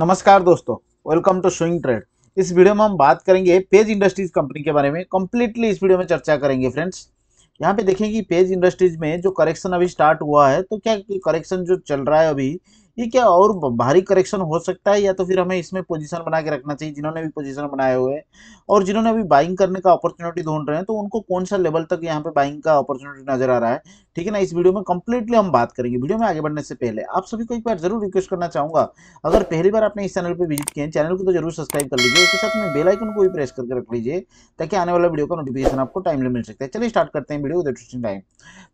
नमस्कार दोस्तों welcome to swing trade इस वीडियो में हम बात करेंगे पेज इंडस्ट्रीज कंपनी के बारे में कम्प्लीटली इस वीडियो में चर्चा करेंगे फ्रेंड्स यहाँ पे देखेंगे कि पेज इंडस्ट्रीज में जो करेक्शन अभी स्टार्ट हुआ है तो क्या करेक्शन जो चल रहा है अभी ये क्या और भारी करेक्शन हो सकता है या तो फिर हमें इसमें पोजीशन बना के रखना चाहिए जिन्होंने भी पोजीशन बनाए हुए हैं और जिन्होंने अभी बाइंग करने का अपॉर्चुनिटी ढूंढ रहे हैं तो उनको कौन सा लेवल तक यहाँ पे बाइंग का अपॉर्चुनिटी नजर आ रहा है ठीक है ना इस वीडियो में कंप्लीटली हम बात करेंगे वीडियो में आगे बढ़ने से पहले आप सभी को एक बार जरूर रिक्वेस्ट करना चाहूंगा अगर पहली बार आपने इस चैनल पर विजिट किया चैनल को तो जरूर सब्सक्राइब कर लीजिए उसके साथ में बेलाइकन को भी प्रेस करके रख लीजिए ताकि आने वाला वीडियो का नोटिफिकेशन आपको टाइमली मिल सकता है चलिए स्टार्ट करते हैं वीडियो टाइम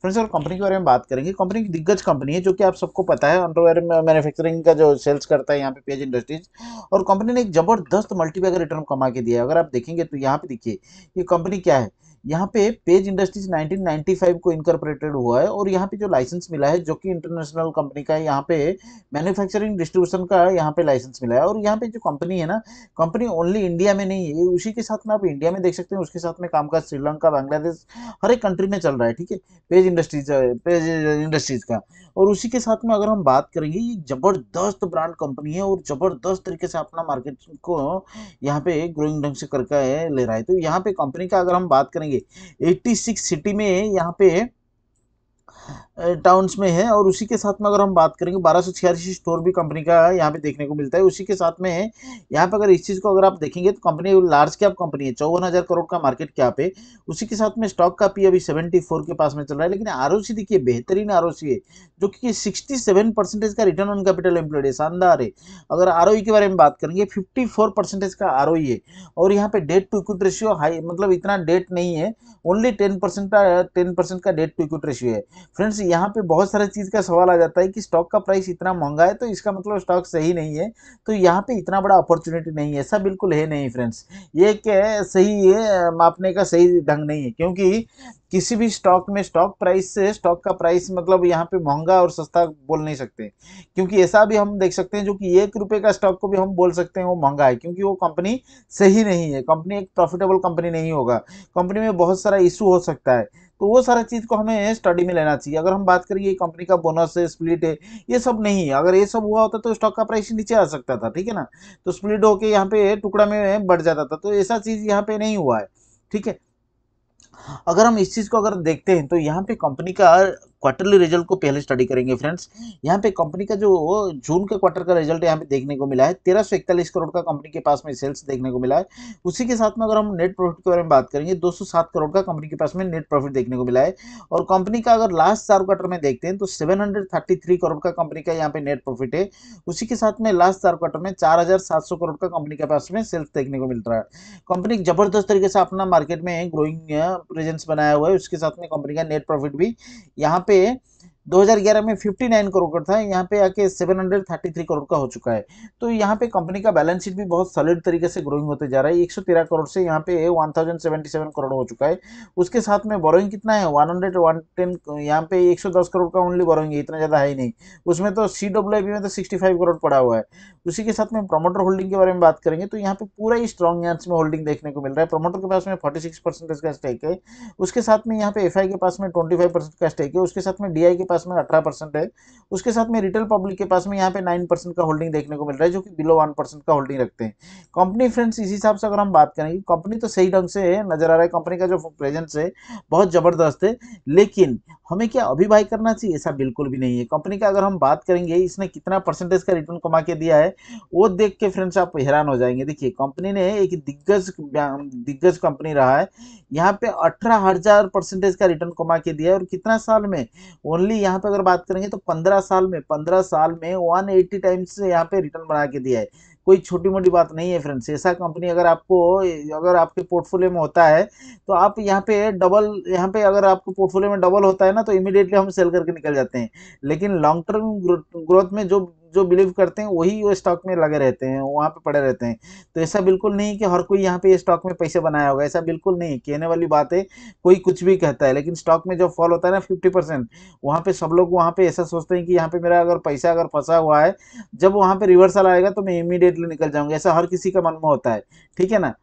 फ्रेंड्स और कंपनी के बारे में बात करेंगे कंपनी दिग्गज कंपनी है जो कि आप सबको पता है अंडरवेयर में मैन्युफैक्चरिंग का जो सेल्स करता है यहाँ पे पेज इंडस्ट्रीज और कंपनी ने एक जबरदस्त मल्टीपैगर रिटर्न कमा के दिया है अगर आप देखेंगे तो यहाँ पे देखिए ये कंपनी क्या है यहाँ पे पेज इंडस्ट्रीज 1995 को इनकॉर्पोरेटेड हुआ है और यहाँ पे जो लाइसेंस मिला है जो कि इंटरनेशनल कंपनी का है यहाँ पे मैन्युफैक्चरिंग डिस्ट्रीब्यूशन का यहाँ पे लाइसेंस मिला है और यहाँ पे जो कंपनी है ना कंपनी ओनली इंडिया में नहीं है उसी के साथ में आप इंडिया में देख सकते हैं उसके साथ में कामकाज श्रीलंका बांग्लादेश हर एक कंट्री में चल रहा है ठीक है पेज इंडस्ट्रीज पेज इंडस्ट्रीज का और उसी के साथ में अगर हम बात करेंगे ये जबरदस्त ब्रांड कंपनी है और जबरदस्त तरीके से अपना मार्केट को यहाँ पे ग्रोइंग ढंग से करके ले रहा है तो यहाँ पे कंपनी का अगर हम बात करेंगे जानेंगे 86 सिटी में यहाँ पे टाउन्स में है और उसी के साथ में अगर हम बात करेंगे बारह सौ छियासी स्टोर भी कंपनी का यहाँ पे देखने को मिलता है उसी के साथ में है यहाँ पे अगर इस चीज़ को अगर आप देखेंगे तो कंपनी लार्ज कैप कंपनी है चौवन हज़ार करोड़ का मार्केट कैप है उसी के साथ में स्टॉक का पी अभी सेवेंटी फोर के पास में चल रहा है लेकिन आर देखिए बेहतरीन आर है जो कि सिक्सटी सेवन परसेंटेज का रिटर्न ऑन कैपिटल एम्प्लॉयड है शानदार है अगर आर e के बारे में बात करेंगे फिफ्टी फोर परसेंटेज का आर e है और यहाँ पे debt to equity ratio high मतलब इतना डेट नहीं है ओनली टेन परसेंट का टेन परसेंट का डेट टू इक्विट रेशियो है फ्रेंड्स यहाँ पे बहुत सारा चीज़ का सवाल आ जाता है कि स्टॉक का प्राइस इतना महंगा है तो इसका मतलब स्टॉक सही नहीं है तो यहाँ पे इतना बड़ा अपॉर्चुनिटी नहीं है ऐसा बिल्कुल है नहीं फ्रेंड्स ये क्या सही है मापने का सही ढंग नहीं है क्योंकि किसी भी स्टॉक में स्टॉक प्राइस से स्टॉक का प्राइस मतलब यहाँ पे महंगा और सस्ता बोल नहीं सकते क्योंकि ऐसा भी हम देख सकते हैं जो कि एक रुपये का स्टॉक को भी हम बोल सकते हैं वो महंगा है क्योंकि वो कंपनी सही नहीं है कंपनी एक प्रॉफिटेबल कंपनी नहीं होगा कंपनी में बहुत सारा इशू हो सकता है तो वो सारा चीज़ को हमें स्टडी में लेना चाहिए अगर हम बात करिए कंपनी का बोनस है स्प्लिट है ये सब नहीं है अगर ये सब हुआ होता तो स्टॉक का प्राइस नीचे आ सकता था ठीक है ना तो स्प्लिट होके यहाँ पे टुकड़ा में बढ़ जाता था तो ऐसा चीज़ यहाँ पे नहीं हुआ है ठीक है अगर हम इस चीज़ को अगर देखते हैं तो यहाँ पे कंपनी का क्वार्टरली रिजल्ट को पहले स्टडी करेंगे फ्रेंड्स यहाँ पे कंपनी का जो जून का क्वार्टर का रिजल्ट यहाँ पे देखने को मिला है तेरह करोड़ का कंपनी के पास में सेल्स देखने को मिला है उसी के साथ में अगर हम नेट प्रॉफिट के बारे में बात करेंगे सात करोड़ का कंपनी के पास में नेट प्रॉफिट देखने को मिला है और कंपनी का अगर लास्ट चार क्वार्टर में देखते हैं तो थ्री करोड़ का कंपनी का यहाँ पे नेट प्रॉफिट है उसी के साथ में लास्ट चार क्वार्टर में सौ करोड़ का कंपनी के पास में सेल्स देखने को मिल रहा है कंपनी जबरदस्त तरीके से अपना मार्केट में ग्रोइंग प्रेजेंस uh, बनाया हुआ है उसके साथ में कंपनी का नेट प्रॉफिट भी यहाँ पे 2011 में 59 करोड़ का था यहाँ पे आके 733 करोड़ का हो चुका है तो यहाँ पे कंपनी का बैलेंस शीट भी बहुत सॉलिड तरीके से ग्रोइंग होते जा रहा है 113 करोड़ से यहाँ पे 1077 करोड़ हो चुका है उसके साथ में बोरोइंग कितना है 100 110 यहाँ पे 110 करोड़ का ओनली बोरोइंग है इतना ज़्यादा है ही नहीं उसमें तो सी डब्ल्यू में तो सिक्सटी करोड़ पड़ा हुआ है उसी के साथ में प्रमोटर होल्डिंग के बारे में बात करेंगे तो यहाँ पे पूरा ही स्ट्रॉन्ग यहाँ में होल्डिंग देखने को मिल रहा है प्रोमोटर के पास में फोर्टी का स्टेक है उसके साथ में यहाँ पे एफ के पास में ट्वेंटी का स्टेक है उसके साथ में डी के पास पास में अठारह परसेंट है उसके साथ में रिटेल पब्लिक के पास में यहाँ पे नाइन परसेंट का होल्डिंग देखने को मिल रहा है जो कि बिलो वन परसेंट का होल्डिंग रखते हैं कंपनी फ्रेंड्स इस हिसाब से अगर हम बात करेंगे कंपनी तो सही ढंग से नज़र आ रहा है कंपनी का जो प्रेजेंस है बहुत ज़बरदस्त है लेकिन हमें क्या अभी बाई करना चाहिए ऐसा बिल्कुल भी नहीं है कंपनी का अगर हम बात करेंगे इसने कितना परसेंटेज का रिटर्न कमा के दिया है वो देख के फ्रेंड्स आप हैरान हो जाएंगे देखिए कंपनी ने एक दिग्गज दिग्गज कंपनी रहा है यहाँ पे अठारह हज़ार परसेंटेज का रिटर्न कमा के दिया है और कितना साल में ओनली यहाँ पे अगर बात करेंगे तो 15 साल में 15 साल में 180 टाइम्स यहाँ पे रिटर्न बना के दिया है कोई छोटी मोटी बात नहीं है फ्रेंड्स ऐसा कंपनी अगर आपको अगर आपके पोर्टफोलियो में होता है तो आप यहाँ पे डबल यहाँ पे अगर आपको पोर्टफोलियो में डबल होता है ना तो इमिडिएटली हम सेल करके निकल जाते हैं लेकिन लॉन्ग टर्म ग्रोथ में जो जो बिलीव करते हैं वही वो स्टॉक में लगे रहते हैं वहाँ पे पड़े रहते हैं तो ऐसा बिल्कुल नहीं कि हर कोई यहाँ पे स्टॉक में पैसे बनाया होगा ऐसा बिल्कुल नहीं कहने वाली बात है कोई कुछ भी कहता है लेकिन स्टॉक में जो फॉल होता है ना फिफ्टी परसेंट वहाँ पर सब लोग वहाँ पर ऐसा सोचते हैं कि यहाँ पर मेरा अगर पैसा अगर फंसा हुआ है जब वहाँ पर रिवर्सल आएगा तो मैं इमीडिएटली निकल जाऊँगा ऐसा हर किसी का मन में होता है ठीक है ना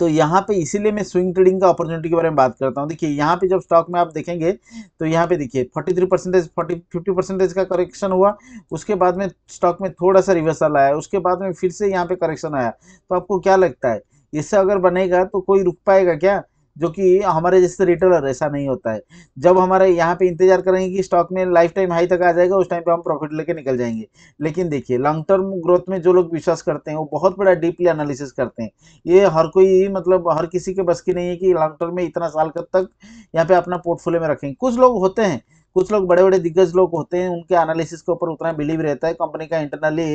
तो यहाँ पे इसीलिए मैं स्विंग ट्रेडिंग का अपॉर्चुनिटी के बारे में बात करता हूँ देखिए यहाँ पे जब स्टॉक में आप देखेंगे तो यहाँ पे देखिए 43 परसेंटेज फोर्टी फिफ्टी परसेंटेज का करेक्शन हुआ उसके बाद में स्टॉक में थोड़ा सा रिवर्सल आया उसके बाद में फिर से यहाँ पे करेक्शन आया तो आपको क्या लगता है इससे अगर बनेगा तो कोई रुक पाएगा क्या जो कि हमारे जैसे रिटेलर ऐसा नहीं होता है जब हमारे यहाँ पे इंतजार करेंगे कि स्टॉक में लाइफ टाइम हाई तक आ जाएगा उस टाइम पे हम प्रॉफिट लेके निकल जाएंगे लेकिन देखिए लॉन्ग टर्म ग्रोथ में जो लोग विश्वास करते हैं वो बहुत बड़ा डीपली एनालिसिस करते हैं ये हर कोई मतलब हर किसी के बस की नहीं है कि लॉन्ग टर्म में इतना साल तक यहाँ पे अपना पोर्टफोलियो में रखेंगे कुछ लोग होते हैं कुछ लोग बड़े बड़े दिग्गज लोग होते हैं उनके एनालिसिस के ऊपर उतना बिलीव रहता है कंपनी का इंटरनली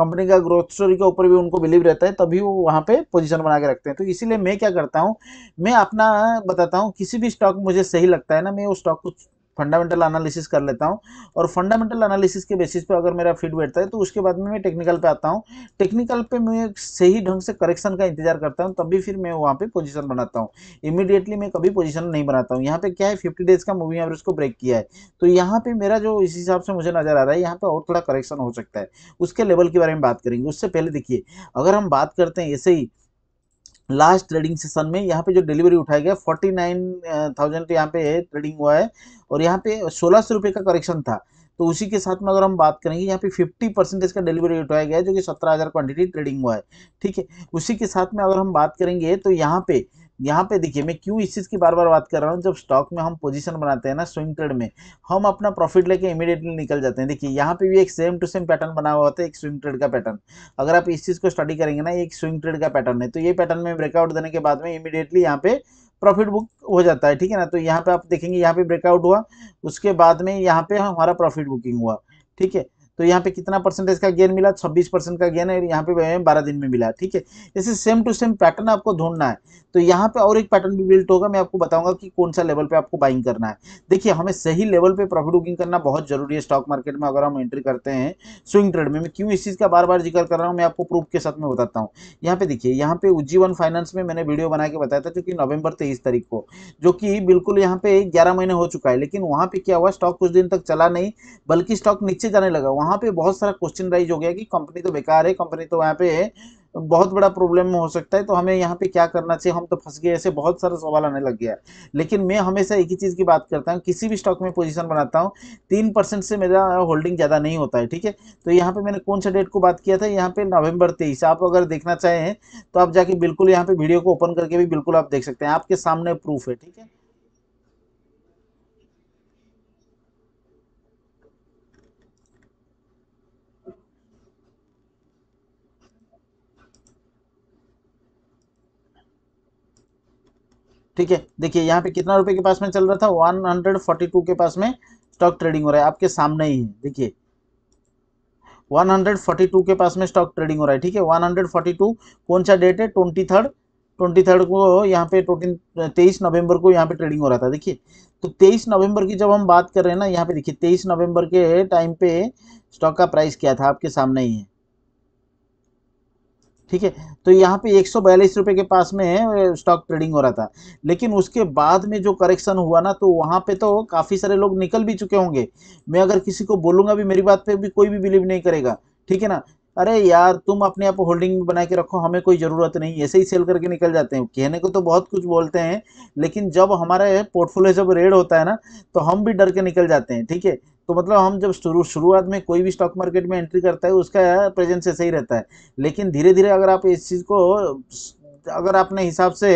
कंपनी का ग्रोथ स्टोरी के ऊपर भी उनको बिलीव रहता है तभी वो वहाँ पे पोजिशन बना के रखते हैं तो इसीलिए मैं क्या करता हूँ मैं अपना बताता हूँ किसी भी स्टॉक मुझे सही लगता है ना मैं उस स्टॉक को फंडामेंटल एनालिसिस कर लेता हूँ और फंडामेंटल एनालिसिस के बेसिस पे अगर मेरा फीड बैठता है तो उसके बाद में मैं टेक्निकल पे आता हूँ टेक्निकल पे मैं सही ढंग से करेक्शन का इंतजार करता हूँ तभी फिर मैं वहाँ पे पोजीशन बनाता हूँ इमीडिएटली मैं कभी पोजीशन नहीं बनाता हूँ यहाँ पे क्या है फिफ्टी डेज का मूविंग एवरेज को ब्रेक किया है तो यहाँ पे मेरा जो इस हिसाब से मुझे नजर आ रहा है यहाँ पे और थोड़ा करेक्शन हो सकता है उसके लेवल के बारे में बात करेंगे उससे पहले देखिए अगर हम बात करते हैं ऐसे ही लास्ट ट्रेडिंग सेशन में यहाँ पे जो डिलीवरी उठाया गया फोर्टी नाइन थाउजेंड यहाँ पे ट्रेडिंग हुआ है और यहाँ पे सोलह सौ रुपये का करेक्शन था तो उसी के साथ में अगर हम बात करेंगे यहाँ पे फिफ्टी परसेंटेज का डिलीवरी उठाया गया है जो कि सत्रह हज़ार क्वान्टिटी ट्रेडिंग हुआ है ठीक है उसी के साथ में अगर हम बात करेंगे तो यहाँ पे यहाँ पे देखिए मैं क्यों इस चीज़ की बार बार बात कर रहा हूँ जब स्टॉक में हम पोजीशन बनाते हैं ना स्विंग ट्रेड में हम अपना प्रॉफिट लेके इमीडिएटली निकल जाते हैं देखिए यहाँ पे भी एक सेम टू सेम पैटर्न बना हुआ होता है एक स्विंग ट्रेड का पैटर्न अगर आप इस चीज़ को स्टडी करेंगे ना एक स्विंग ट्रेड का पैटर्न है तो ये पैटर्न में ब्रेकआउट देने के बाद में इमीडिएटली यहाँ पे प्रॉफिट बुक हो जाता है ठीक है ना तो यहाँ पे आप देखेंगे यहाँ पे ब्रेकआउट हुआ उसके बाद में यहाँ पे हमारा प्रॉफिट बुकिंग हुआ ठीक है तो यहाँ पे कितना परसेंटेज का गेन मिला 26 परसेंट का गेन है यहाँ पे बारह दिन में मिला ठीक है ऐसे सेम टू सेम पैटर्न आपको ढूंढना है तो यहाँ पे और एक पैटर्न भी बिल्ट होगा मैं आपको बताऊंगा कि कौन सा लेवल पे आपको बाइंग करना है देखिए हमें सही लेवल पे प्रॉफिट बुकिंग करना बहुत जरूरी है स्टॉक मार्केट में अगर हम एंट्री करते हैं स्विंग ट्रेड में मैं क्यों इस चीज़ का बार बार जिक्र कर रहा हूँ मैं आपको प्रूफ के साथ में बताता हूँ यहाँ पे देखिए यहाँ पे उज्जीवन फाइनेंस में मैंने वीडियो बना के बताया था जो कि नवंबर तेईस तारीख को जो कि बिल्कुल यहाँ पे ग्यारह महीने हो चुका है लेकिन वहाँ पे क्या हुआ स्टॉक कुछ दिन तक चला नहीं बल्कि स्टॉक नीचे जाने लगा वहाँ पे बहुत सारा क्वेश्चन राइज हो गया कि कंपनी तो बेकार है कंपनी तो वहाँ पे बहुत बड़ा प्रॉब्लम हो सकता है तो हमें यहाँ पे क्या करना चाहिए हम तो फंस गए ऐसे बहुत सारा सवाल आने लग गया लेकिन मैं हमेशा एक ही चीज़ की बात करता हूँ किसी भी स्टॉक में पोजीशन बनाता हूँ तीन परसेंट से मेरा होल्डिंग ज़्यादा नहीं होता है ठीक है तो यहाँ पे मैंने कौन सा डेट को बात किया था यहाँ पे नवंबर तेईस आप अगर देखना चाहें तो आप जाके बिल्कुल यहाँ पे वीडियो को ओपन करके भी बिल्कुल आप देख सकते हैं आपके सामने प्रूफ है ठीक है ठीक है देखिए यहाँ पे कितना रुपए के पास में चल रहा था 142 के पास में स्टॉक ट्रेडिंग हो रहा है आपके सामने ही है देखिए 142 के पास में स्टॉक ट्रेडिंग हो रहा है ठीक है 142 कौन सा डेट है ट्वेंटी थर्ड ट्वेंटी थर्ड को यहाँ पे ट्वेंटी तेईस नवंबर को यहाँ पे ट्रेडिंग हो रहा था देखिए तो तेईस नवंबर की जब हम बात कर रहे हैं ना यहाँ पे देखिए तेईस नवंबर के टाइम पे स्टॉक का प्राइस क्या था आपके सामने ही है ठीक है तो यहाँ पे एक सौ के पास में स्टॉक ट्रेडिंग हो रहा था लेकिन उसके बाद में जो करेक्शन हुआ ना तो वहाँ पे तो काफ़ी सारे लोग निकल भी चुके होंगे मैं अगर किसी को बोलूँगा भी मेरी बात पे भी कोई भी बिलीव नहीं करेगा ठीक है ना अरे यार तुम अपने आप होल्डिंग बना के रखो हमें कोई ज़रूरत नहीं ऐसे ही सेल करके निकल जाते हैं कहने को तो बहुत कुछ बोलते हैं लेकिन जब हमारा पोर्टफोलियो जब रेड होता है ना तो हम भी डर के निकल जाते हैं ठीक है तो मतलब हम जब शुरू शुरुआत में कोई भी स्टॉक मार्केट में एंट्री करता है उसका प्रेजेंस ऐसे ही रहता है लेकिन धीरे धीरे अगर आप इस चीज़ को अगर अपने हिसाब से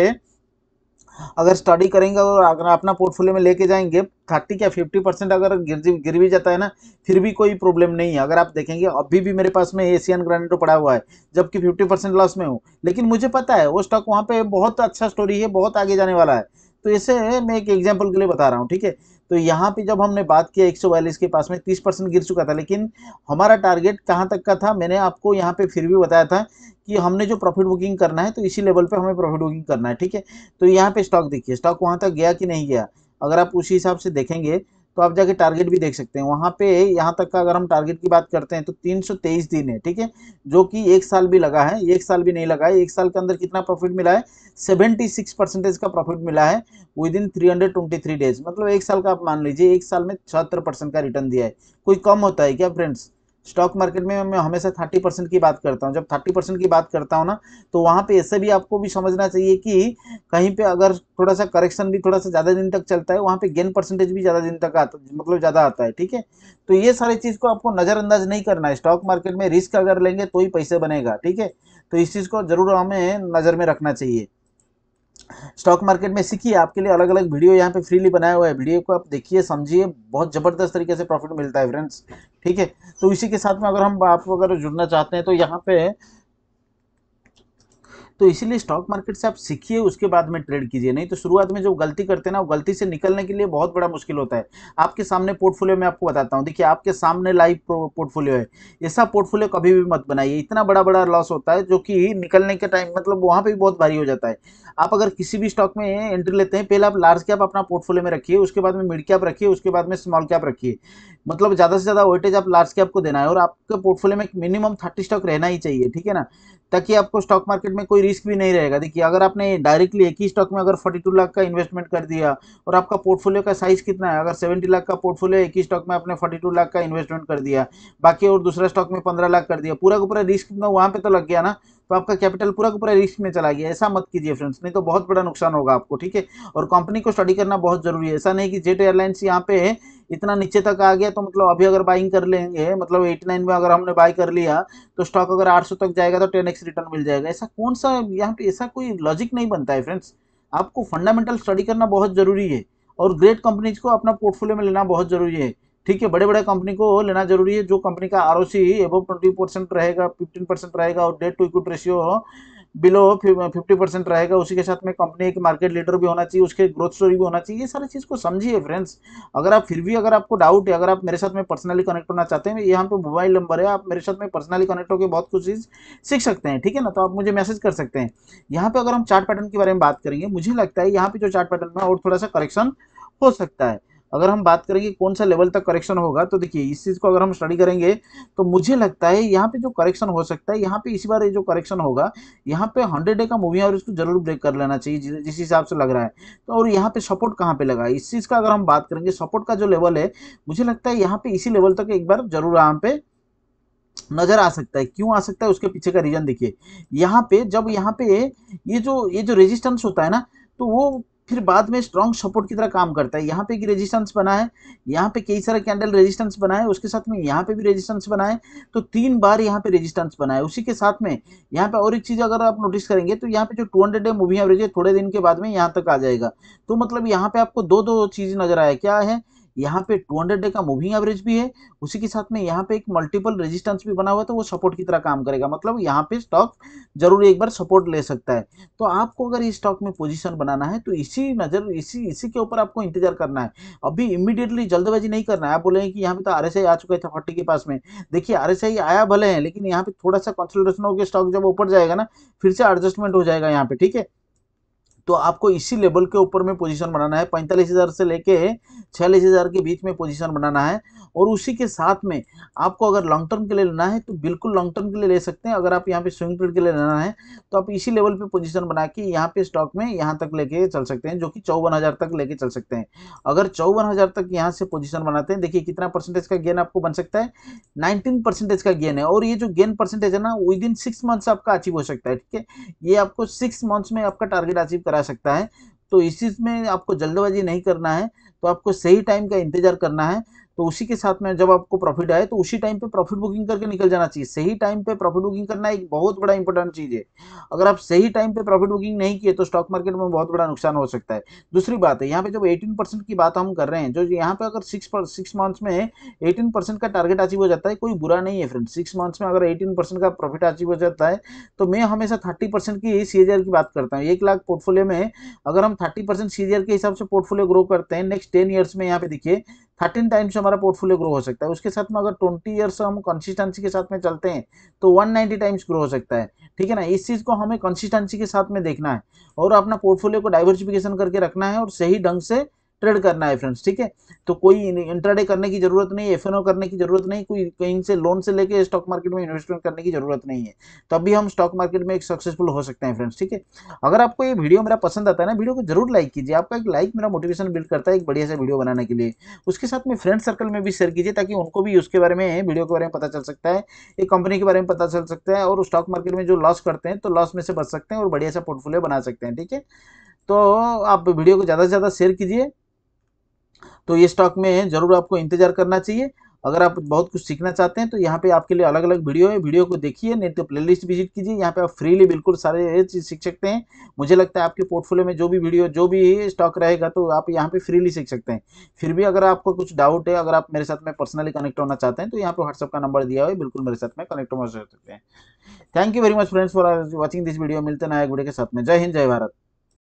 अगर स्टडी करेंगे और अगर अपना पोर्टफोलियो में लेके जाएंगे थर्टी क्या फिफ्टी परसेंट अगर गिर गिर भी जाता है ना फिर भी कोई प्रॉब्लम नहीं है अगर आप देखेंगे अभी भी मेरे पास में एशियन ग्रानेटो पड़ा हुआ है जबकि फिफ्टी परसेंट लॉस में हूँ लेकिन मुझे पता है वो स्टॉक वहाँ पे बहुत अच्छा स्टोरी है बहुत आगे जाने वाला है तो इसे मैं एक एग्जाम्पल के लिए बता रहा हूँ ठीक है तो यहाँ पे जब हमने बात किया एक के पास में तीस परसेंट गिर चुका था लेकिन हमारा टारगेट कहाँ तक का था मैंने आपको यहाँ पे फिर भी बताया था कि हमने जो प्रॉफिट बुकिंग करना है तो इसी लेवल पे हमें प्रॉफिट बुकिंग करना है ठीक है तो यहाँ पे स्टॉक देखिए स्टॉक वहाँ तक गया कि नहीं गया अगर आप उसी हिसाब से देखेंगे तो आप जाके टारगेट भी देख सकते हैं वहाँ पे यहाँ तक का अगर हम टारगेट की बात करते हैं तो 323 दिन है ठीक है जो कि एक साल भी लगा है एक साल भी नहीं लगा है एक साल के अंदर कितना प्रॉफिट मिला है 76 परसेंटेज का प्रॉफिट मिला है विद इन 323 डेज मतलब एक साल का आप मान लीजिए एक साल में छहत्तर परसेंट का रिटर्न दिया है कोई कम होता है क्या फ्रेंड्स स्टॉक मार्केट में मैं हमेशा थर्टी परसेंट की बात करता हूँ जब थर्टी परसेंट की बात करता हूँ ना तो वहाँ पे ऐसे भी आपको भी समझना चाहिए कि कहीं पे अगर थोड़ा सा करेक्शन भी थोड़ा सा ज़्यादा दिन तक चलता है वहाँ पे गेन परसेंटेज भी ज़्यादा दिन तक आता मतलब ज़्यादा आता है ठीक है तो ये सारी चीज़ को आपको नज़रअंदाज नहीं करना है स्टॉक मार्केट में रिस्क अगर लेंगे तो ही पैसे बनेगा ठीक है तो इस चीज़ को ज़रूर हमें नज़र में रखना चाहिए स्टॉक मार्केट में सीखिए आपके लिए अलग अलग वीडियो यहाँ पे फ्रीली बनाया हुआ है वीडियो को आप देखिए समझिए बहुत ज़बरदस्त तरीके से प्रॉफिट मिलता है फ्रेंड्स ठीक है तो इसी के साथ में अगर हम आप अगर जुड़ना चाहते हैं तो यहाँ पे तो इसीलिए स्टॉक मार्केट से आप सीखिए उसके बाद में ट्रेड कीजिए नहीं तो शुरुआत में जो गलती करते हैं ना वो गलती से निकलने के लिए बहुत बड़ा मुश्किल होता है आपके सामने पोर्टफोलियो में आपको बताता हूँ देखिए आपके सामने लाइव पोर्टफोलियो है ऐसा पोर्टफोलियो कभी भी मत बनाइए इतना बड़ा बड़ा लॉस होता है जो कि निकलने के टाइम मतलब वहाँ पर भी बहुत भारी हो जाता है आप अगर किसी भी स्टॉक में एंट्री लेते हैं पहले आप लार्ज कैप अपना पोर्टफोलियो में रखिए उसके बाद में मिड कैप रखिए उसके बाद में स्मॉल कैप रखिए मतलब ज़्यादा से ज़्यादा वोल्टेज आप लार्ज कैप को देना है और आपके पोर्टफोलियो में मिनिमम थर्टी स्टॉक रहना ही चाहिए ठीक है ना ताकि आपको स्टॉक मार्केट में कोई रिस्क भी नहीं रहेगा देखिए अगर आपने डायरेक्टली एक ही स्टॉक में अगर 42 लाख का इन्वेस्टमेंट कर दिया और आपका पोर्टफोलियो का साइज कितना है अगर 70 लाख का पोर्टफोलियो एक ही स्टॉक में आपने 42 लाख का इन्वेस्टमेंट कर दिया बाकी और दूसरा स्टॉक में 15 लाख कर दिया पूरा का पूरा रिस्क तो वहाँ पर तो लग गया ना तो आपका कैपिटल पूरा का पूरा रिस्क में चला गया ऐसा मत कीजिए फ्रेंड्स नहीं तो बहुत बड़ा नुकसान होगा आपको ठीक है और कंपनी को स्टडी करना बहुत जरूरी है ऐसा नहीं कि जेट एयरलाइंस यहाँ पे इतना नीचे तक आ गया तो मतलब अभी अगर बाइंग कर लेंगे मतलब एटी नाइन में अगर हमने बाय कर लिया तो स्टॉक अगर आठ सौ तक जाएगा तो टेन एक्स रिटर्न मिल जाएगा ऐसा कौन सा यहाँ पे ऐसा कोई लॉजिक नहीं बनता है फ्रेंड्स आपको फंडामेंटल स्टडी करना बहुत जरूरी है और ग्रेट कंपनीज को अपना पोर्टफोलियो में लेना बहुत जरूरी है ठीक है बड़े बड़े कंपनी को लेना जरूरी है जो कंपनी का are O C above twenty percent रहेगा फिफ्टीन परसेंट रहेगा और debt to equity ratio below fifty percent रहेगा उसी के साथ में कंपनी एक मार्केट लीडर भी होना चाहिए उसके ग्रोथ स्टोरी भी होना चाहिए ये सारी चीज़ को समझिए फ्रेंड्स अगर आप फिर भी अगर आपको डाउट है अगर आप मेरे साथ में पर्सनली कनेक्ट होना चाहते हैं यहाँ पे मोबाइल नंबर है आप मेरे साथ में पर्सनली कनेक्ट होकर बहुत कुछ चीज़ सीख सकते हैं ठीक है ना तो आप मुझे मैसेज कर सकते हैं यहाँ पर अगर हम चार्ट पैटर्न के बारे में बात करेंगे मुझे लगता है यहाँ पर जो चार्ट पैटर्न में और थोड़ा सा करेक्शन हो सकता है अगर हम बात करेंगे कौन सा लेवल तक करेक्शन होगा तो देखिए इस चीज़ को अगर हम स्टडी करेंगे तो मुझे लगता है यहाँ पे जो करेक्शन हो सकता है यहाँ पे इसी बार जो करेक्शन होगा यहाँ पे हंड्रेड डे का मूविंग और इसको जरूर ब्रेक कर लेना चाहिए जिस हिसाब से लग रहा है तो और यहाँ पे सपोर्ट कहाँ पे लगा इस चीज़ का अगर हम बात करेंगे सपोर्ट का जो लेवल है मुझे लगता है यहाँ पे इसी लेवल तक एक बार जरूर यहाँ पे नजर आ सकता है क्यों आ सकता है उसके पीछे का रीजन देखिए यहाँ पे जब यहाँ पे ये जो ये जो रेजिस्टेंस होता है ना तो वो फिर बाद में स्ट्रॉन्ग सपोर्ट की तरह काम करता है यहाँ पे एक रेजिस्टेंस बना है यहाँ पे कई सारा कैंडल रेजिस्टेंस बना है उसके साथ में यहाँ पे भी रेजिस्टेंस बना है तो तीन बार यहाँ पे रेजिस्टेंस बना है उसी के साथ में यहाँ पे और एक चीज़ अगर आप नोटिस करेंगे तो यहाँ पे जो two hundred day moving average है थोड़े दिन के बाद में यहाँ तक आ जाएगा तो मतलब यहाँ पे आपको दो दो चीज़ नजर आया क्या है यहाँ पे 200 डे का मूविंग एवरेज भी है उसी के साथ में यहाँ पे एक मल्टीपल रेजिस्टेंस भी बना हुआ है तो वो सपोर्ट की तरह काम करेगा मतलब यहाँ पे स्टॉक जरूर एक बार सपोर्ट ले सकता है तो आपको अगर इस स्टॉक में पोजिशन बनाना है तो इसी नज़र इसी इसी के ऊपर आपको इंतजार करना है अभी इमीडिएटली जल्दबाजी नहीं करना है आप बोले कि यहाँ पे तो आर आ चुका था फोर्टी के पास में देखिए आर आया भले हैं लेकिन यहाँ पे थोड़ा सा कंसल्टेशन गया स्टॉक जब ऊपर जाएगा ना फिर से एडजस्टमेंट हो जाएगा यहाँ पे ठीक है तो आपको इसी लेवल के ऊपर में पोजीशन बनाना है पैंतालीस हज़ार से लेके छियालीस हज़ार के बीच में पोजीशन बनाना है और उसी के साथ में आपको अगर लॉन्ग टर्म के लिए लेना है तो बिल्कुल लॉन्ग टर्म के लिए ले सकते हैं अगर आप यहाँ पे स्विंग ट्रेड के लिए लेना है तो आप इसी लेवल पे पोजीशन बना के यहाँ पे स्टॉक में यहाँ तक लेके चल सकते हैं जो कि चौवन हज़ार तक लेके चल सकते हैं अगर चौवन हज़ार तक यहाँ से पोजिशन बनाते हैं देखिए कितना परसेंटेज का गेन आपको बन सकता है नाइनटीन परसेंटेज का गेन है और ये जो गेन परसेंटेज है ना विद इन सिक्स मंथ्स आपका अचीव हो सकता है ठीक है ये आपको सिक्स मंथ्स में आपका टारगेट अचीव करा करा सकता है तो इसी में आपको जल्दबाजी नहीं करना है तो आपको सही टाइम का इंतजार करना है तो उसी के साथ में जब आपको प्रॉफिट आए तो उसी टाइम पे प्रॉफिट बुकिंग करके निकल जाना चाहिए सही टाइम पे प्रॉफिट बुकिंग करना एक बहुत बड़ा इंपॉर्टेंट चीज़ है अगर आप सही टाइम पे प्रॉफिट बुकिंग नहीं किए तो स्टॉक मार्केट में बहुत बड़ा नुकसान हो सकता है दूसरी बात है यहाँ पे जब एटीन परसेंट की बात हम कर रहे हैं जो यहाँ पे अगर सिक्स सिक्स मंथ्स में एटीन परसेंट का टारगेट अचीव हो जाता है कोई बुरा नहीं है फ्रेंड सिक्स मंथ्स में अगर एटीन परसेंट का प्रॉफिट अचीव हो जाता है तो मैं हमेशा थर्टी परसेंट की सी की बात करता हूँ एक लाख पोर्टफोलियो में अगर हम थर्टी परसेंट के हिसाब से पोर्टफोलियो ग्रो करते हैं नेक्स्ट टेन ईयर्स में यहाँ पे देखिए थर्टीन टाइम्स हमारा पोर्टफोलियो ग्रो हो सकता है उसके साथ में अगर ट्वेंटी ईयर्स हम कंसिस्टेंसी के साथ में चलते हैं तो वन नाइन्टी टाइम्स ग्रो हो सकता है ठीक है ना इस चीज़ को हमें कंसिस्टेंसी के साथ में देखना है और अपना पोर्टफोलियो को डाइवर्सिफिकेशन करके रखना है और सही ढंग से ट्रेड करना है फ्रेंड्स ठीक है तो कोई इंट्राडे करने की जरूरत नहीं एफ करने की जरूरत नहीं कोई कहीं से लोन से लेके स्टॉक मार्केट में इन्वेस्टमेंट करने की जरूरत नहीं है तब तो भी हम स्टॉक मार्केट में एक सक्सेसफुल हो सकते हैं फ्रेंड्स ठीक है अगर आपको ये वीडियो मेरा पसंद आता है ना वीडियो को जरूर लाइक कीजिए आपका एक लाइक मेरा मोटिवेशन बिल्ड करता है एक बढ़िया से वीडियो बनाने के लिए उसके साथ में फ्रेंड सर्कल में भी शेयर कीजिए ताकि उनको भी उसके बारे में वीडियो के बारे में पता चल सकता है एक कंपनी के बारे में पता चल सकता है और स्टॉक मार्केट में जो लॉस करते हैं तो लॉस में से बच सकते हैं और बढ़िया सा पोर्टफोलियो बना सकते हैं ठीक है तो आप वीडियो को ज़्यादा से ज़्यादा शेयर कीजिए तो ये स्टॉक में ज़रूर आपको इंतजार करना चाहिए अगर आप बहुत कुछ सीखना चाहते हैं तो यहाँ पे आपके लिए अलग अलग वीडियो है वीडियो को देखिए नहीं तो प्लेलिस्ट विजिट कीजिए यहाँ पे आप फ्रीली बिल्कुल सारे चीज़ सीख सकते हैं मुझे लगता है आपके पोर्टफोलियो में जो भी वीडियो जो भी स्टॉक रहेगा तो आप यहाँ पे फ्रीली सीख सकते हैं फिर भी अगर आपको कुछ डाउट है अगर आप मेरे साथ में पर्सनली कनेक्ट होना चाहते हैं तो यहाँ पर व्हाट्सअप का नंबर दिया हुआ है बिल्कुल मेरे साथ में कनेक्ट हो सकते हैं thank you very much friends for watching this video मिलते नायक वीडियो के साथ में जय हिंद जय भारत